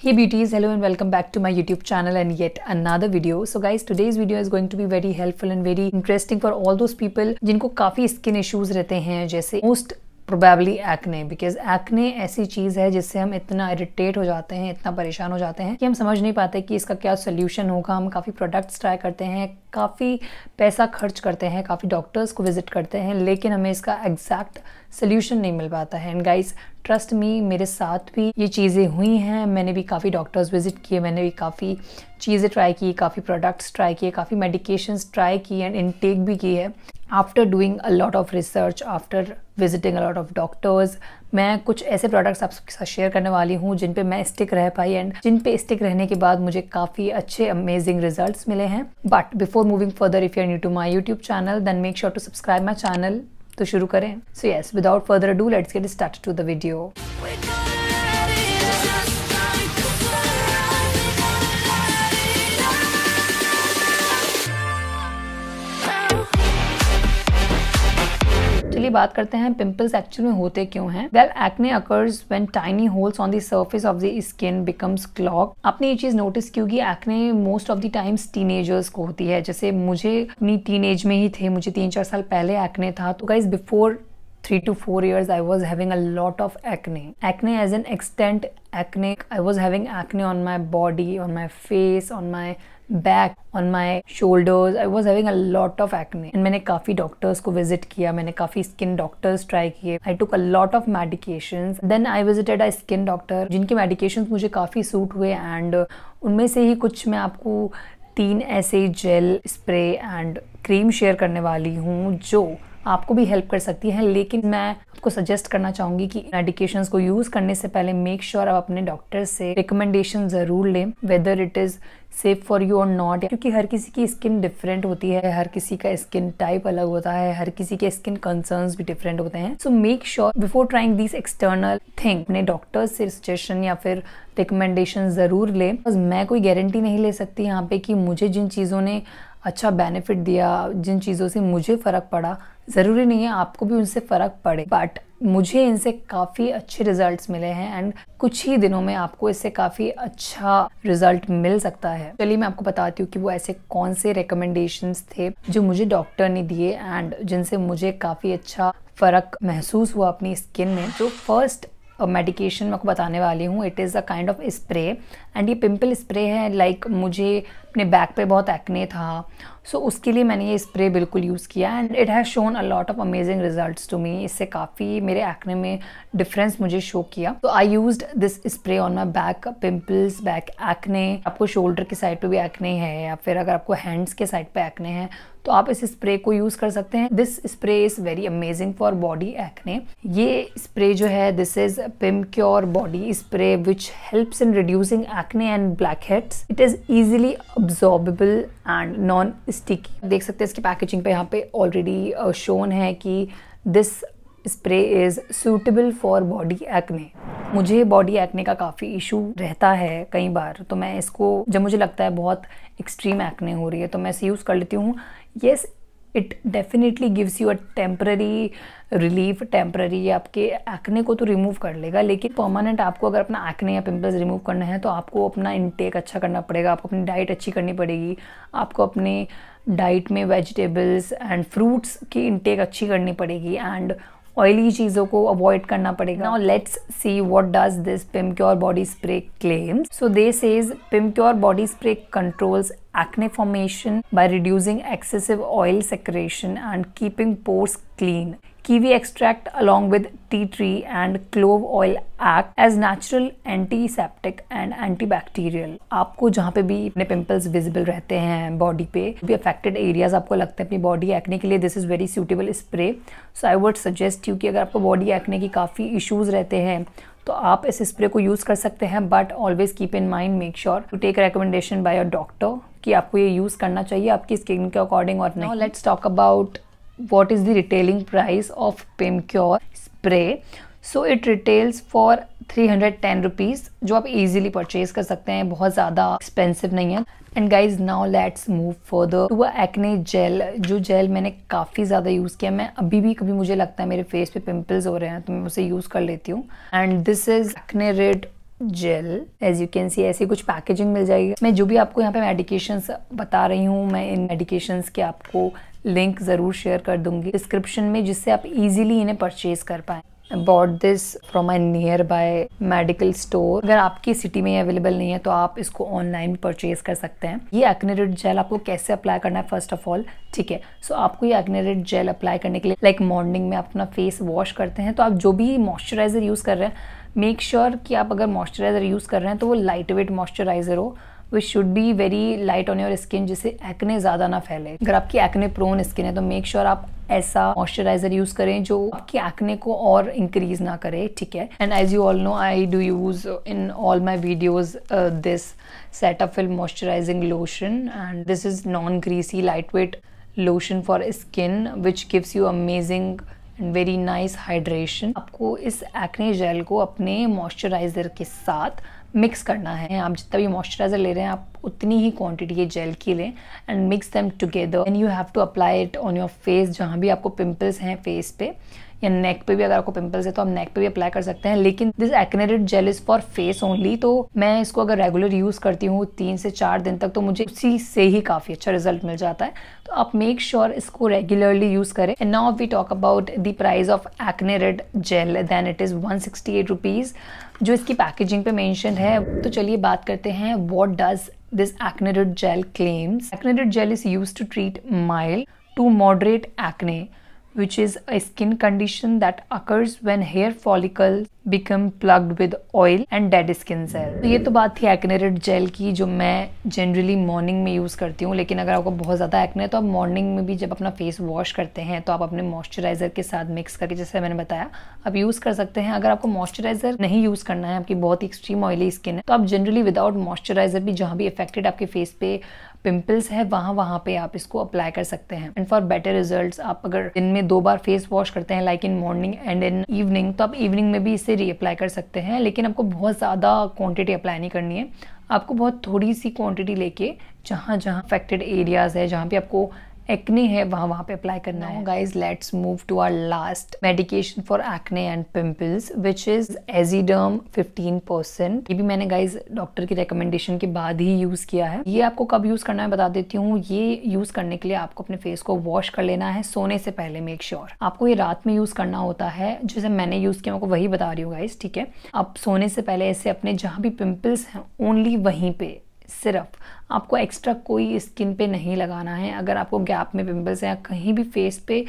hey beauties hello and welcome back to my youtube channel and yet another video so guys today's video is going to be very helpful and very interesting for all those people जिनको काफी skin issues रहते हैं जैसे most probably acne because acne ऐसी चीज़ है जिससे हम इतना इरिटेट हो जाते हैं इतना परेशान हो जाते हैं कि हम समझ नहीं पाते कि इसका क्या सोल्यूशन होगा हम काफ़ी प्रोडक्ट्स ट्राई करते हैं काफ़ी पैसा खर्च करते हैं काफ़ी डॉक्टर्स को विज़िट करते हैं लेकिन हमें इसका एग्जैक्ट सोल्यूशन नहीं मिल पाता है एंड गाइस ट्रस्ट मी मेरे साथ भी ये चीज़ें हुई हैं मैंने भी काफ़ी डॉक्टर्स विज़िट किए मैंने भी काफ़ी चीज़ें ट्राई की काफ़ी प्रोडक्ट्स ट्राई किए काफ़ी मेडिकेशंस ट्राई की एंड इनटेक भी की है after doing a lot of research after visiting a lot of doctors मैं कुछ ऐसे प्रोडक्ट्स आपके साथ शेयर करने वाली हूँ जिन पे मैं स्टिक रह पाई एंड जिन पे स्टिक रहने के बाद मुझे काफ़ी अच्छे अमेजिंग रिजल्ट्स मिले हैं but before moving further if you new to my YouTube channel then make sure to subscribe my channel तो शुरू करें so yes without further do let's get start to the video चलिए बात करते हैं pimples actually होते क्यों हैं well acne occurs when tiny holes on the surface of the skin becomes clog आपने ये चीज नोटिस की acne most of the times teenagers को होती है जैसे मुझे अपनी टीन में ही थे मुझे तीन चार साल पहले एक्ने था तो guys before three two four years I was having a lot of acne acne as an extent acne I was having acne on my body on my face on my back on my shoulders I was having a lot of acne and मैंने काफ़ी doctors को visit किया मैंने काफ़ी skin doctors try किए I took a lot of medication then I visited a skin doctor जिनके medication मुझे काफ़ी सूट हुए एंड उनमें से ही कुछ मैं आपको तीन ऐसे gel spray and cream share करने वाली हूँ जो आपको भी हेल्प कर सकती है लेकिन मैं आपको सजेस्ट करना चाहूंगी कि मेडिकेशन को यूज़ करने से पहले मेक श्योर sure आप अपने डॉक्टर से रिकमेंडेशन ज़रूर लें whether it is safe for you और नॉट क्योंकि हर किसी की स्किन डिफरेंट होती है हर किसी का स्किन टाइप अलग होता है हर किसी के स्किन कंसर्न भी डिफरेंट होते हैं so make sure before trying this external thing अपने डॉक्टर्स से सजेशन या फिर रिकमेंडेशन ज़रूर लें मैं कोई गारंटी नहीं ले सकती यहाँ पे कि मुझे जिन चीज़ों ने अच्छा बेनिफिट दिया जिन चीज़ों से मुझे फ़र्क पड़ा ज़रूरी नहीं है आपको भी उनसे फ़र्क पड़े बट मुझे इनसे काफ़ी अच्छे रिजल्ट्स मिले हैं एंड कुछ ही दिनों में आपको इससे काफ़ी अच्छा रिजल्ट मिल सकता है चलिए मैं आपको बताती हूँ कि वो ऐसे कौन से रिकमेंडेशंस थे जो मुझे डॉक्टर ने दिए एंड जिनसे मुझे काफ़ी अच्छा फ़र्क महसूस हुआ अपनी स्किन में जो फर्स्ट मेडिकेशन मैं आपको बताने वाली हूँ it is a kind of spray and ये पिंपल स्प्रे है लाइक like मुझे अपने बैक पे बहुत एक्ने था सो so, उसके लिए मैंने ये स्प्रे बिल्कुल यूज़ किया and it has shown a lot of amazing results to me इससे काफ़ी मेरे एक्ने में डिफरेंस मुझे शो किया तो I use this spray on my back pimples back acne आपको शोल्डर के साइड पे भी एक्ने है या फिर अगर आपको हैंड्स के साइड पे एक्ने हैं तो आप इस स्प्रे को यूज़ कर सकते हैं this spray is very amazing for body acne ये स्प्रे जो है this is Pimcure body spray which helps in reducing एक् acne and blackheads. It is easily absorbable and non-sticky. देख सकते हैं इसकी पैकेजिंग पे यहाँ पे ऑलरेडी शोन uh, है कि this spray is suitable for body acne मुझे बॉडी एक्ने का काफ़ी इशू रहता है कई बार तो मैं इसको जब मुझे लगता है बहुत एक्सट्रीम एक्ने हो रही है तो मैं इसे यूज़ कर लेती हूँ yes it definitely gives you a temporary relief temporary आपके एक्ने को तो रिमूव कर लेगा लेकिन परमानेंट आपको अगर अपना एक्ने या पिंपल्स रिमूव करना है तो आपको अपना इनटेक अच्छा करना पड़ेगा आपको अपनी डाइट अच्छी करनी पड़ेगी आपको अपने डाइट में वेजिटेबल्स एंड फ्रूट्स की इनटेक अच्छी करनी पड़ेगी एंड ऑयली चीजों को अवॉइड करना पड़ेगा now let's see what does this Pimcure body spray claims so this is Pimcure body spray controls acne formation by reducing excessive oil secretion and keeping pores clean kiwi extract along with tea tree and clove oil act as natural antiseptic and antibacterial आपको जहाँ पे भी अपने pimples visible रहते हैं body पे भी affected areas आपको लगते हैं अपनी बॉडी एक्ने के लिए this is very suitable spray so I would suggest you कि अगर आपको बॉडी एक्ने की काफ़ी इश्यूज़ रहते हैं तो आप इस स्प्रे को यूज़ कर सकते हैं but always keep in mind make sure to take recommendation by your doctor कि आपको ये यूज़ करना चाहिए आपकी स्किन के अकॉर्डिंग और नहीं let's talk about what is the retailing price of Pimcure spray so it retails for 310 rupees जो आप इजीली परचेज कर सकते हैं बहुत ज़्यादा एक्सपेंसिव नहीं है and guys now let's move further to acne gel जो जेल मैंने काफ़ी ज़्यादा यूज़ किया मैं अभी भी कभी मुझे लगता है मेरे फेस पे पिंपल्स हो रहे हैं तो मैं उसे यूज़ कर लेती हूँ and this is acne red gel as you can see ऐसी कुछ पैकेजिंग मिल जाएगी मैं जो भी आपको यहाँ पे मेडिकेशन बता रही हूँ मैं इन मेडिकेशन के आपको लिंक ज़रूर शेयर कर दूंगी डिस्क्रिप्शन में जिससे आप इजीली इन्हें परचेज कर पाए bought this from a nearby medical store अगर आपकी सिटी में अवेलेबल नहीं है तो आप इसको ऑनलाइन परचेज कर सकते हैं ये एक्नेरेट जेल आपको कैसे अप्लाई करना है फर्स्ट ऑफ ऑल ठीक है सो so, आपको ये एक्नेरेट जेल अप्लाई करने के लिए लाइक like मॉर्निंग में आप अपना फेस वॉश करते हैं तो आप जो भी मॉइस्चराइजर यूज़ कर रहे हैं मेक श्योर sure कि आप अगर मॉइस्चराइज़र यूज़ कर रहे हैं तो वो लाइट वेट मॉइस्चराइज़र हो which should be very light on your skin जिससे एक्ने ज़्यादा ना फैले अगर आपकी एक्ने प्रोन स्किन है तो मेक श्योर sure आप ऐसा मॉइस्चराइजर यूज करें जो आपके एक्ने को और इंक्रीज ना करे ठीक है and as you all know I do use in all my videos this Cetaphil moisturising lotion and this is non greasy light weight lotion for skin which gives you amazing and very nice hydration आपको इस acne jail को अपने moisturiser के साथ mix करना है आप जितना भी मॉइस्चराइज़र ले रहे हैं आप उतनी ही क्वांटिटी ये जेल की लें and mix them together and you have to apply it on your face जहाँ भी आपको पिंपल्स हैं फेस पे या नेक पे भी अगर आपको पिंपल्स है तो आप नेक पे भी अप्लाई कर सकते हैं लेकिन this Acnedid gel is for face only तो मैं इसको अगर रेगुलर यूज करती हूँ तीन से चार दिन तक तो मुझे उसी से ही काफी अच्छा रिजल्ट मिल जाता है तो आप मेक श्योर sure इसको रेगुलरली यूज करें and now we talk about the price of Acnedid gel then it is one जो इसकी पैकेजिंग पे मैंशन है तो चलिए बात करते हैं what does this acnidid gel claims. Acnidid gel is used to treat mild to moderate acne which is a skin condition that occurs when hair follicles become plugged with oil and dead skin cell तो ये तो बात थी एक्नेरेड jail की जो मैं generally morning में use करती हूँ लेकिन अगर आपको बहुत ज़्यादा एक्ने है तो आप मॉर्निंग में भी जब अपना फेस वॉश करते हैं तो आप अपने मॉइस्चराइज़र के साथ मिक्स करके जैसे मैंने बताया आप यूज़ कर सकते हैं अगर आपको मॉइस्चराइज़र नहीं यूज़ करना है आपकी बहुत ही एक्सट्रीम ऑयली स्किन है तो आप जनरली विदाउट मॉइस्चराइज़र भी जहाँ भी इफेक्टेड आपके फेस पे पिंपल्स है वहां वहां पे आप इसको अप्लाई कर सकते हैं एंड फॉर बेटर रिजल्ट आप अगर दिन में दो बार फेस वॉश करते हैं like in morning and in evening तो आप इवनिंग में भी इसे रीअप्लाई कर सकते हैं लेकिन आपको बहुत ज़्यादा क्वान्टिटी अप्लाई नहीं करनी है आपको बहुत थोड़ी सी क्वांटिटी लेके जहाँ जहाँ अफेक्टेड एरियाज़ है जहाँ पे आपको एक्ने है वहाँ वहाँ पे अप्लाई करना है guys let's move to our last medication for acne and pimples which is Aziderm fifteen percent ये भी मैंने गाइज डॉक्टर की रिकमेंडेशन के बाद ही यूज किया है ये आपको कब यूज करना है बता देती हूँ ये यूज करने के लिए आपको अपने फेस को वॉश कर लेना है सोने से पहले मेक श्योर sure. आपको ये रात में यूज करना होता है जैसे मैंने यूज किया आपको वही बता रही हूँ गाइज ठीक है आप सोने से पहले ऐसे अपने जहाँ भी पिम्पल्स हैं ओनली वहीं पे सिर्फ आपको एक्स्ट्रा कोई स्किन पे नहीं लगाना है अगर आपको गैप में पिंपल्स हैं या कहीं भी फेस पे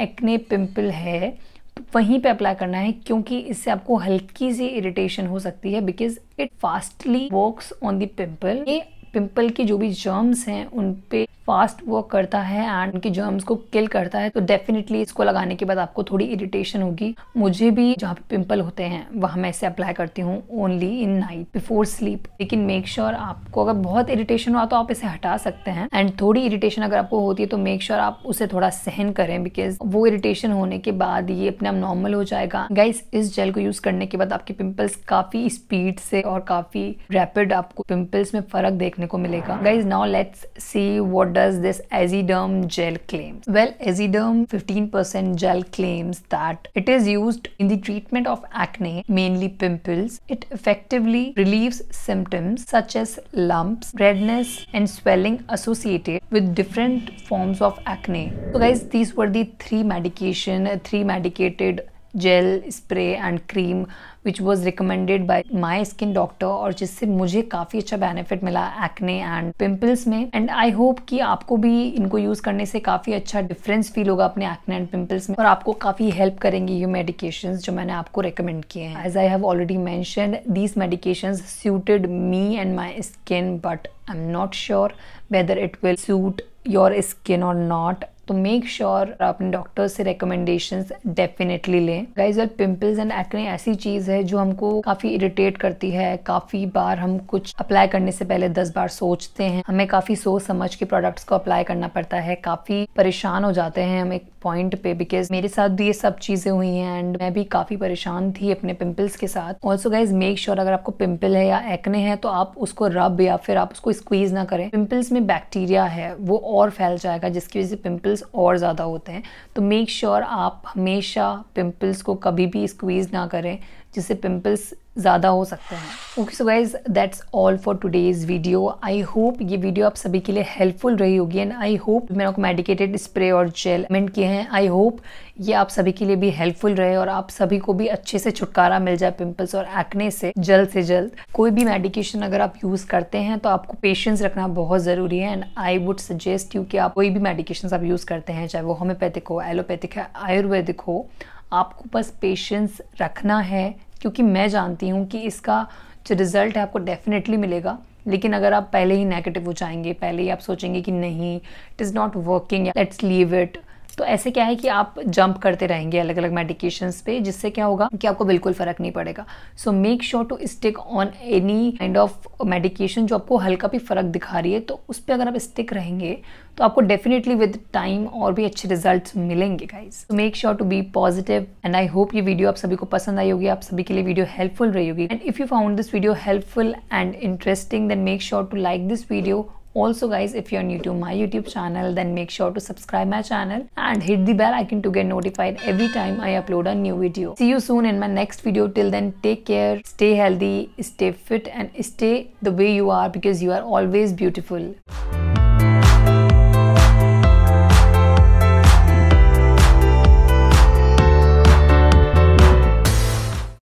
एक्ने पिंपल है तो वहीं पे अप्लाई करना है क्योंकि इससे आपको हल्की सी इरिटेशन हो सकती है because it fastly works on the pimple ये पिंपल की जो भी जर्म्स हैं उन पे फास्ट वर्क करता है एंड उनके जर्म्स को किल करता है तो डेफिनेटली इसको लगाने के बाद आपको थोड़ी इरिटेशन होगी मुझे भी जहाँ पे पिंपल होते हैं वहाँ मैं इसे अप्लाई करती हूँ only in night before sleep लेकिन मेक श्योर sure आपको अगर बहुत इरिटेशन हुआ तो आप इसे हटा सकते हैं एंड थोड़ी इरिटेशन अगर आपको होती है तो मेक श्योर sure आप उसे थोड़ा सहन करें बिकॉज वो इरिटेशन होने के बाद ये अपने आप नॉर्मल हो जाएगा गाइस इस जेल को यूज करने के बाद आपके पिंपल्स काफी स्पीड से और काफी रैपिड आपको पिंपल्स में फर्क देखने Guys, now let's see what does this Aziderm Gel Aziderm Well, Aziderm 15% gel claims that it is used in the treatment of acne, mainly pimples. It effectively relieves symptoms such as lumps, redness, and swelling associated with different forms of acne. So, guys, these were the three medication, three medicated gel, spray, and cream which was recommended by my skin doctor और जिससे मुझे काफ़ी अच्छा benefit मिला acne and pimples में and I hope कि आपको भी इनको यूज़ करने से काफ़ी अच्छा डिफरेंस फील होगा अपने एक्ने एंड पिम्पल्स में और आपको काफ़ी हेल्प करेंगी ये मेडिकेशन जो मैंने आपको रिकमेंड किए हैं as I have already mention these medication suited me and my skin but I am not sure whether it will suit your skin और नॉट तो मेक श्योर sure आप अपने डॉक्टर से रिकमेंडेशन डेफिनेटली लें गाइज और पिम्पल्स एंड एक्ने ऐसी चीज है जो हमको काफी इरिटेट करती है काफी बार हम कुछ अप्लाई करने से पहले दस बार सोचते हैं हमें काफी सोच समझ के प्रोडक्ट्स को अप्लाई करना पड़ता है काफी परेशान हो जाते हैं हम एक पॉइंट पे बिकॉज मेरे साथ भी ये सब चीजें हुई हैं एंड मैं भी काफी परेशान थी अपने पिम्पल्स के साथ ऑल्सो गाइज मेक श्योर अगर आपको पिम्पल है या एक्ने है तो आप उसको रब या फिर आप उसको स्क्वीज ना करें पिम्पल्स में बैक्टीरिया है वो और फैल जाएगा जिसकी वजह से पिंपल्स चांसेस और ज़्यादा होते हैं तो मेक श्योर sure आप हमेशा पिम्पल्स को कभी भी स्क्वीज़ ना करें जिससे पिंपल्स ज़्यादा हो सकते हैं okay so guys that's all for today's video I hope ये वीडियो आप सभी के लिए हेल्पफुल रही होगी एंड आई होप मैंने आपको मेडिकेटेड स्प्रे और जेल मेंट किए हैं आई होप ये आप सभी के लिए भी हेल्पफुल रहे और आप सभी को भी अच्छे से छुटकारा मिल जाए पिंपल्स और एक्ने से जल्द से जल्द कोई भी मेडिकेशन अगर आप यूज़ करते हैं तो आपको पेशेंस रखना बहुत ज़रूरी है and I would suggest you कि आप कोई भी मेडिकेशन आप यूज़ करते हैं चाहे वो होम्योपैथिक हो एलोपैथिक है आयुर्वेदिक हो आपको बस पेशेंस रखना है क्योंकि मैं जानती हूँ कि इसका जो रिज़ल्ट है आपको डेफिनेटली मिलेगा लेकिन अगर आप पहले ही नेगेटिव हो जाएंगे पहले ही आप सोचेंगे कि नहीं it is not working let's leave it तो ऐसे क्या है कि आप जंप करते रहेंगे अलग अलग मेडिकेशन पे जिससे क्या होगा कि आपको बिल्कुल फर्क नहीं पड़ेगा so make sure to stick on any kind of medication जो आपको हल्का भी फर्क दिखा रही है तो उस पर अगर आप स्टिक रहेंगे तो आपको डेफिनेटली विद टाइम और भी अच्छे रिजल्ट मिलेंगे गाइज तो make sure to be positive and I hope ये वीडियो आप सभी को पसंद आई होगी आप सभी के लिए वीडियो हेल्पफुल रही होगी and if you found this video helpful and interesting then make sure to like this video also guys if you're new to my youtube channel then make sure to subscribe my channel and hit the bell icon to get notified every time i upload a new video see you soon in my next video till then take care stay healthy stay fit and stay the way you are because you are always beautiful